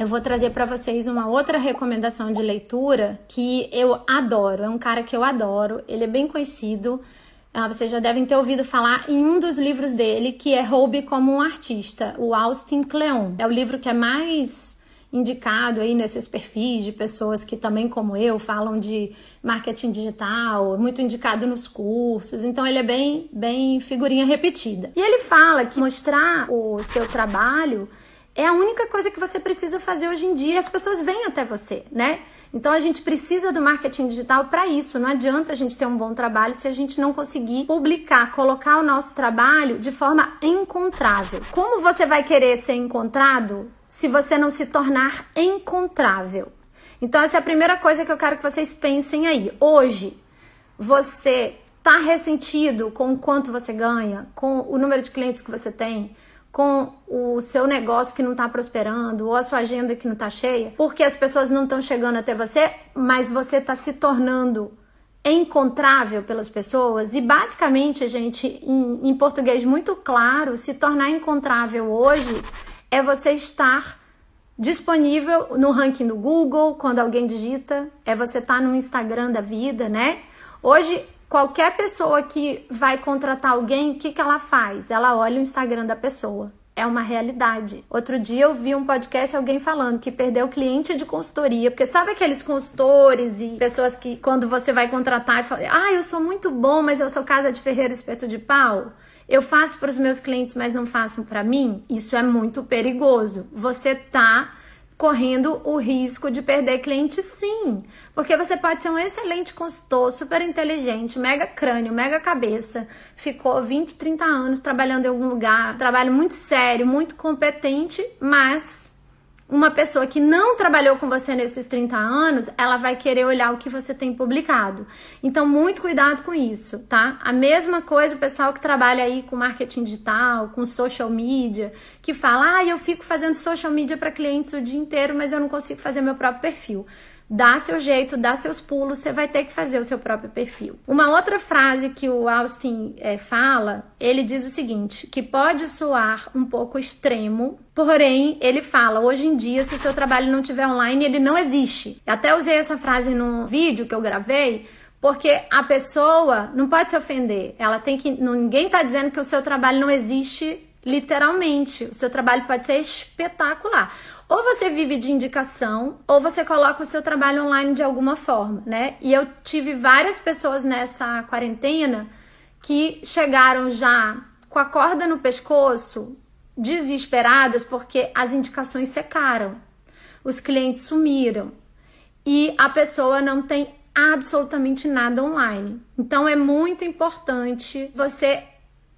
eu vou trazer para vocês uma outra recomendação de leitura que eu adoro. É um cara que eu adoro, ele é bem conhecido. Ah, vocês já devem ter ouvido falar em um dos livros dele, que é Roube como um Artista, o Austin Kleon. É o livro que é mais indicado aí nesses perfis de pessoas que também, como eu, falam de marketing digital, muito indicado nos cursos. Então ele é bem, bem figurinha repetida. E ele fala que mostrar o seu trabalho é a única coisa que você precisa fazer hoje em dia. As pessoas vêm até você, né? Então a gente precisa do marketing digital para isso. Não adianta a gente ter um bom trabalho se a gente não conseguir publicar, colocar o nosso trabalho de forma encontrável. Como você vai querer ser encontrado se você não se tornar encontrável? Então essa é a primeira coisa que eu quero que vocês pensem aí. Hoje você tá ressentido com o quanto você ganha, com o número de clientes que você tem? com o seu negócio que não está prosperando ou a sua agenda que não está cheia, porque as pessoas não estão chegando até você, mas você está se tornando encontrável pelas pessoas e basicamente gente em, em português muito claro se tornar encontrável hoje é você estar disponível no ranking do Google quando alguém digita é você estar tá no Instagram da vida né hoje Qualquer pessoa que vai contratar alguém, o que, que ela faz? Ela olha o Instagram da pessoa. É uma realidade. Outro dia eu vi um podcast alguém falando que perdeu cliente de consultoria, porque sabe aqueles consultores e pessoas que quando você vai contratar e fala: "Ah, eu sou muito bom, mas eu sou casa de ferreiro espeto de pau". Eu faço para os meus clientes, mas não faço para mim. Isso é muito perigoso. Você tá correndo o risco de perder cliente, sim. Porque você pode ser um excelente consultor, super inteligente, mega crânio, mega cabeça, ficou 20, 30 anos trabalhando em algum lugar, trabalho muito sério, muito competente, mas uma pessoa que não trabalhou com você nesses 30 anos, ela vai querer olhar o que você tem publicado. Então, muito cuidado com isso, tá? A mesma coisa o pessoal que trabalha aí com marketing digital, com social media, que fala: "Ah, eu fico fazendo social media para clientes o dia inteiro, mas eu não consigo fazer meu próprio perfil" dá seu jeito, dá seus pulos, você vai ter que fazer o seu próprio perfil. Uma outra frase que o Austin é, fala, ele diz o seguinte, que pode soar um pouco extremo, porém ele fala, hoje em dia, se o seu trabalho não tiver online, ele não existe. Eu até usei essa frase num vídeo que eu gravei, porque a pessoa não pode se ofender. Ela tem que. Ninguém está dizendo que o seu trabalho não existe literalmente. O seu trabalho pode ser espetacular. Ou você vive de indicação, ou você coloca o seu trabalho online de alguma forma, né? E eu tive várias pessoas nessa quarentena que chegaram já com a corda no pescoço, desesperadas porque as indicações secaram, os clientes sumiram e a pessoa não tem absolutamente nada online. Então é muito importante você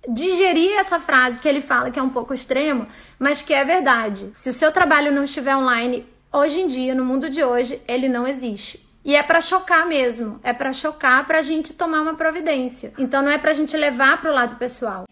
digerir essa frase que ele fala que é um pouco extremo, mas que é verdade. Se o seu trabalho não estiver online hoje em dia, no mundo de hoje, ele não existe. E é para chocar mesmo, é para chocar para a gente tomar uma providência. Então não é para a gente levar para o lado pessoal.